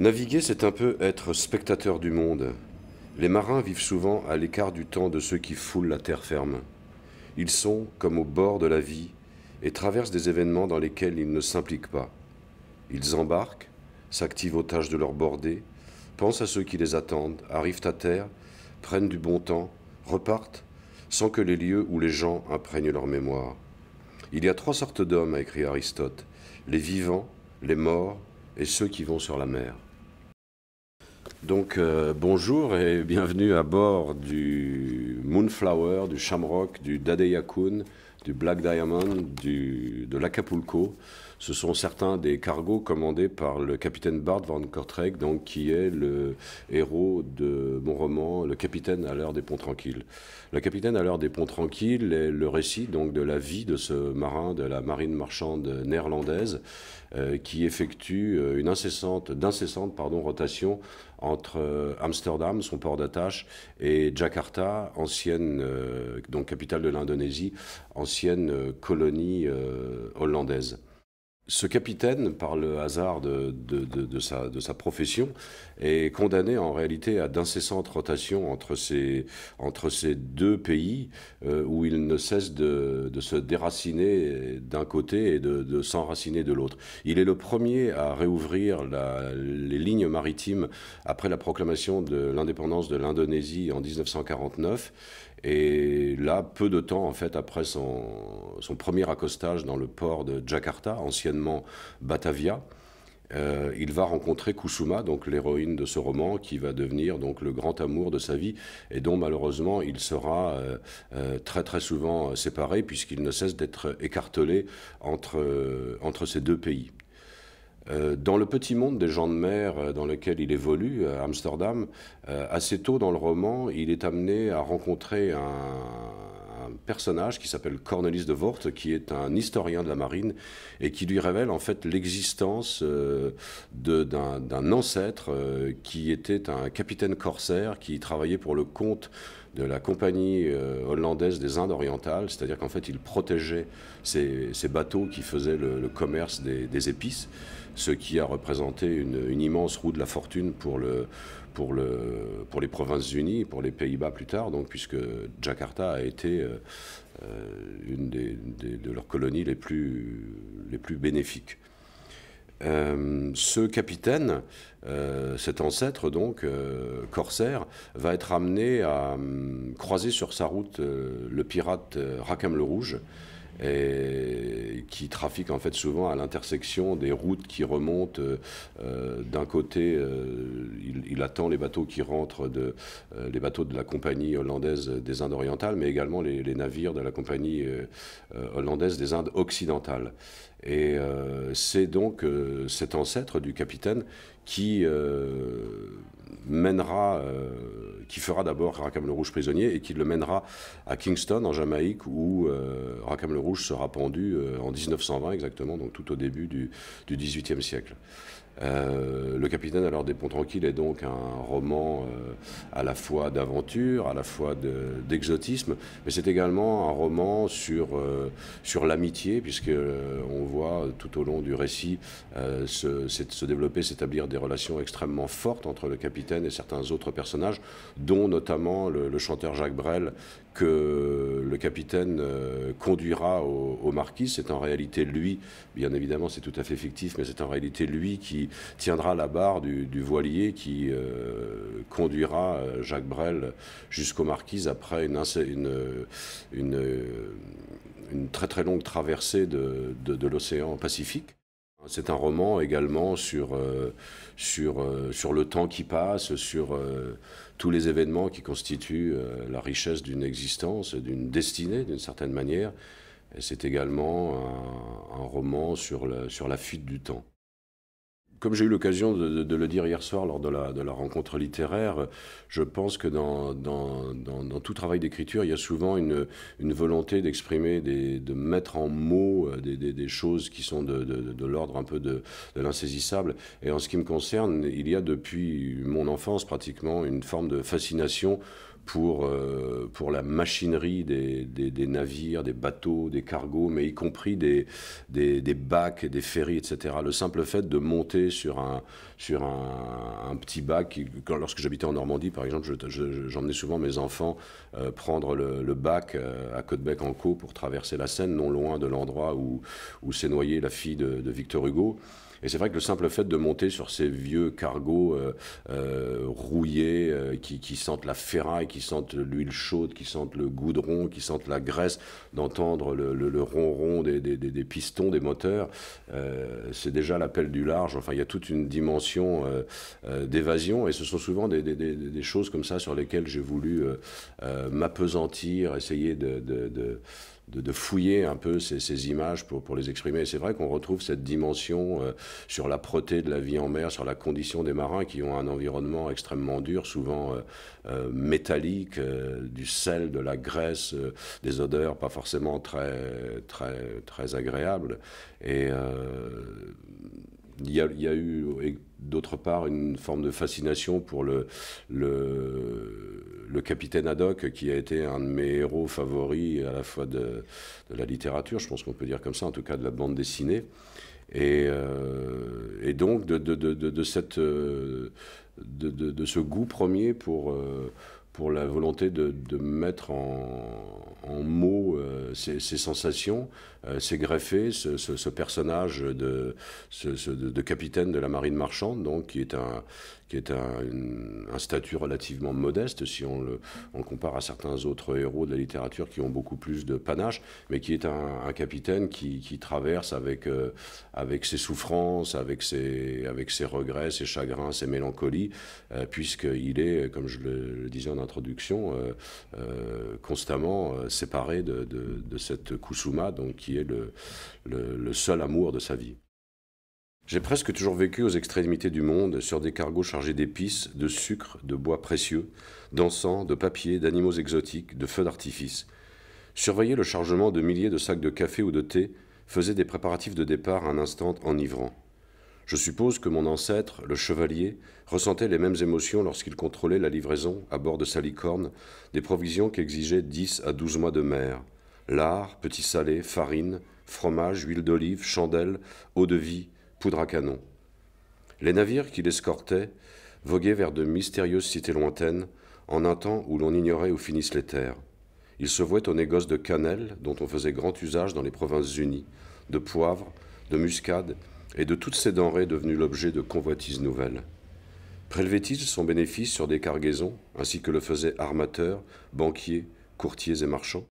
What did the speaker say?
Naviguer, c'est un peu être spectateur du monde. Les marins vivent souvent à l'écart du temps de ceux qui foulent la terre ferme. Ils sont comme au bord de la vie et traversent des événements dans lesquels ils ne s'impliquent pas. Ils embarquent, s'activent aux tâches de leur bordée, pensent à ceux qui les attendent, arrivent à terre, prennent du bon temps, repartent, sans que les lieux ou les gens imprègnent leur mémoire. Il y a trois sortes d'hommes, a écrit Aristote, les vivants, les morts et ceux qui vont sur la mer. Donc euh, bonjour et bienvenue à bord du Moonflower, du Shamrock, du Dadeyakun, du Black Diamond, du, de l'Acapulco. Ce sont certains des cargos commandés par le capitaine Bart van Kortrijk, donc, qui est le héros de mon roman Le capitaine à l'heure des ponts tranquilles. Le capitaine à l'heure des ponts tranquilles est le récit donc, de la vie de ce marin de la marine marchande néerlandaise euh, qui effectue euh, une incessante, d'incessante pardon, rotation entre euh, Amsterdam, son port d'attache, et Jakarta, ancienne donc capitale de l'Indonésie, ancienne colonie hollandaise ce capitaine, par le hasard de, sa, profession, est condamné en réalité à d'incessantes rotations entre ces, deux pays euh, où il ne cesse de, se déraciner d'un côté et de, s'enraciner de l'autre. Il est le premier à réouvrir les lignes maritimes après la proclamation de l'indépendance de l'Indonésie en 1949 et là, peu de temps en fait après son, premier accostage dans le port de Jakarta, anciennement Batavia, euh, il va rencontrer Kusuma, donc l'héroïne de ce roman, qui va devenir donc le grand amour de sa vie et dont malheureusement il sera euh, euh, très très souvent séparé puisqu'il ne cesse d'être écartelé entre ces deux pays. Euh, dans le petit monde des gens de mer euh, dans lequel il évolue, à euh, Amsterdam, assez tôt dans le roman, il est amené à rencontrer un, personnage qui s'appelle Cornelis de Vort, qui est un historien de la marine et qui lui révèle en fait l'existence d'un ancêtre qui était un capitaine corsaire qui travaillait pour le compte de la compagnie euh, hollandaise des Indes orientales, c'est-à-dire qu'en fait, ils protégeaient ces, bateaux qui faisaient le, commerce des, épices, ce qui a représenté une, immense roue de la fortune pour pour, les provinces unies, pour les Pays-Bas plus tard, donc, puisque Jakarta a été euh, euh, une de leurs colonies les plus bénéfiques. Euh, ce capitaine, euh, cet ancêtre donc, euh, corsaire, va être amené à hum, croiser sur sa route le pirate Rakam le Rouge, et qui trafiquent en fait souvent à l'intersection des routes qui remontent euh, euh, d'un côté, euh, il, attend les bateaux qui rentrent de les bateaux de la compagnie hollandaise des Indes orientales, mais également les, les navires de la compagnie hollandaise des Indes occidentales. Et c'est donc cet ancêtre du capitaine qui mènera qui fera d'abord Rackham le Rouge prisonnier et qui le mènera à Kingston en Jamaïque où euh, Rackham le Rouge sera pendu euh, en 1920 exactement, donc tout au début du, XVIIIe siècle. Euh, le capitaine alors des ponts tranquilles est donc un roman à la fois d'aventure, à la fois d'exotisme, mais c'est également un roman sur, sur l'amitié, puisque on voit tout au long du récit se développer, s'établir des relations extrêmement fortes entre le capitaine et certains autres personnages, dont notamment le, chanteur Jacques Brel que le capitaine euh, conduira au, marquis. C'est en réalité lui, bien évidemment c'est tout à fait fictif, mais c'est en réalité lui qui tiendra la barre du, voilier qui euh, conduira euh, Jacques Brel jusqu'au marquis après une, très très longue traversée de l'océan Pacifique. Hein, c'est un roman également sur, euh, sur, euh, sur le temps qui passe, sur euh, tous les événements qui constituent la richesse d'une existence, d'une destinée d'une certaine manière. c'est également un, roman sur sur la fuite du temps comme j'ai eu l'occasion de, le dire hier soir lors de la, de la rencontre littéraire, je pense que dans, dans, tout travail d'écriture, il y a souvent une, volonté d'exprimer, de mettre en mots euh, des, des choses qui sont de, l'ordre un peu de, l'insaisissable. Et en ce qui me concerne, il y a depuis mon enfance pratiquement une forme de fascination pour, euh, pour la machinerie des, des, navires, des bateaux, des cargos, mais y compris des, des, bacs des ferries, etc. Le simple fait de monter sur un, sur un, petit bac, lorsque j'habitais en Normandie, par exemple, j'emmenais souvent mes enfants euh, prendre le, bac à euh, à Côtebec-en-Caux pour traverser la Seine, non loin de l'endroit où, s'est noyée la fille de Victor Hugo. Et c'est vrai que le simple fait de monter sur ces vieux cargos euh, euh, rouillés euh, qui, sentent la ferraille, qui sentent l'huile chaude, qui sentent le goudron, qui sentent la graisse, d'entendre le, le, ronron des, pistons, des moteurs, c'est déjà l'appel du large. Enfin, il y a toute une dimension d'évasion et ce sont souvent des, choses comme ça sur lesquelles j'ai voulu m'apesantir, essayer de, de de, fouiller un peu ces, images pour, les exprimer. c'est vrai qu'on retrouve cette dimension euh, sur la l'âpreté de la vie en mer, sur la condition des marins qui ont un environnement extrêmement dur, souvent euh, euh, métallique, du sel, de la graisse, des odeurs pas forcément très, très, très agréables. Et il y, a, eu d'autre part une forme de fascination pour le, le, capitaine Haddock, qui a été un de mes héros favoris à la fois de, la littérature, je pense qu'on peut dire comme ça, en tout cas de la bande dessinée. Et, euh, et donc de, euh, de, de de, ce goût premier pour, euh, pour la volonté de, de mettre en, en mots euh, ces, sensations, euh, ces greffés, ce, personnage de, de, capitaine de la marine marchande, donc, qui est un, qui est un, statut relativement modeste si on le, compare à certains autres héros de la littérature qui ont beaucoup plus de panache, mais qui est un, capitaine qui, traverse avec, euh, avec ses souffrances, avec ses, avec ses regrets, ses chagrins, ses mélancolies, euh, puisqu'il est, comme je le, disais en introduction, euh, constamment séparé de, de, de, cette Kusuma, donc, qui est le, le seul amour de sa vie. J'ai presque toujours vécu aux extrémités du monde, sur des cargos chargés d'épices, de sucre, de bois précieux, d'encens, de papier, d'animaux exotiques, de feux d'artifice. Surveiller le chargement de milliers de sacs de café ou de thé faisait des préparatifs de départ un instant enivrant. Je suppose que mon ancêtre, le chevalier, ressentait les mêmes émotions lorsqu'il contrôlait la livraison, à bord de sa licorne, des provisions qu'exigeaient 10 à 12 mois de mer. Lard, petits salés, farine, fromage, huile d'olive, chandelle, eau de vie, poudre à canon. Les navires qui l'escortaient voguaient vers de mystérieuses cités lointaines, en un temps où l'on ignorait où finissent les terres. Ils se vouaient au négoce de cannelle, dont on faisait grand usage dans les provinces unies, de poivre, de muscade et de toutes ces denrées devenues l'objet de convoitises nouvelles. prélevait ils son bénéfice sur des cargaisons, ainsi que le faisaient armateurs, banquiers, courtiers et marchands